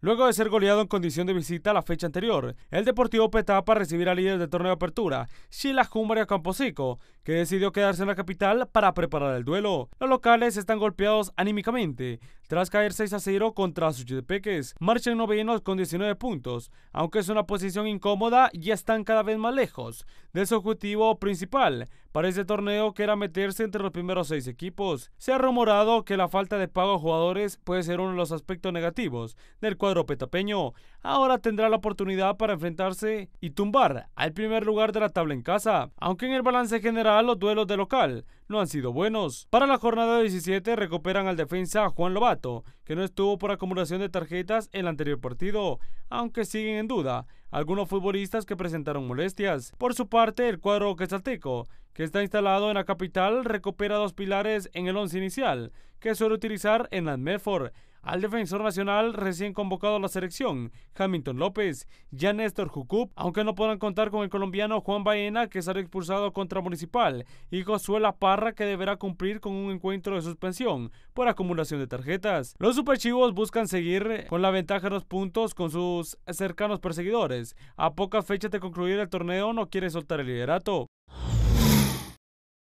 Luego de ser goleado en condición de visita la fecha anterior, el Deportivo Petapa recibirá al líder del torneo de apertura, Sheila Jumaria Camposico, que decidió quedarse en la capital para preparar el duelo. Los locales están golpeados anímicamente, tras caer 6 a 0 contra Marcha Marchan novenos con 19 puntos, aunque es una posición incómoda y están cada vez más lejos de su objetivo principal, para este torneo que era meterse entre los primeros seis equipos. Se ha rumorado que la falta de pago a jugadores puede ser uno de los aspectos negativos del cuadro petapeño. Ahora tendrá la oportunidad para enfrentarse y tumbar al primer lugar de la tabla en casa, aunque en el balance general los duelos de local no han sido buenos. Para la jornada 17 recuperan al defensa Juan Lobato, que no estuvo por acumulación de tarjetas en el anterior partido, aunque siguen en duda algunos futbolistas que presentaron molestias. Por su parte, el cuadro quetzalteco que está instalado en la capital, recupera dos pilares en el once inicial, que suele utilizar en la Al defensor nacional recién convocado a la selección, Hamilton López, ya Néstor Jucup, aunque no podrán contar con el colombiano Juan Baena, que será expulsado contra Municipal, y Josuela Parra, que deberá cumplir con un encuentro de suspensión por acumulación de tarjetas. Los superchivos buscan seguir con la ventaja de los puntos con sus cercanos perseguidores. A pocas fechas de concluir el torneo, no quiere soltar el liderato.